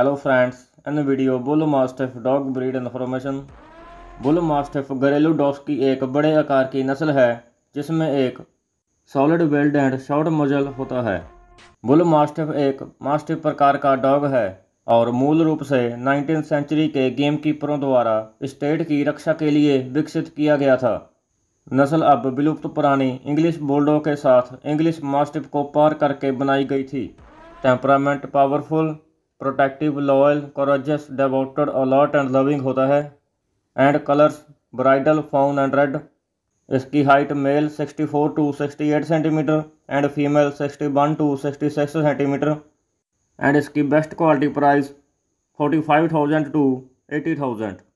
hello friends in video bull mastiff dog breed information bull mastiff घरेलू dogs की एक बड़े आकार की नस्ल है जिसमें एक सॉलिड बेल्ड एंड शॉर्ट मजल होता है बुल मास्टिफ एक मास्टिफ प्रकार का डॉग है और मूल रूप से नाइनटीन सेंचुरी के गेम कीपरों द्वारा स्टेट की रक्षा के लिए विकसित किया गया था नस्ल अब विलुप्त पुरानी इंग्लिश बोल्डो के साथ इंग्लिश मास्टिफ को पार करके बनाई गई थी temperament powerful protective loyal courageous devoted alert and loving होता है and colours brindle fawn and red इसकी height male 64 to 68 centimetre and female 61 to 66 centimetre and इसकी बेस्ट क्वालिटी प्राइस 45,000 टू 80,000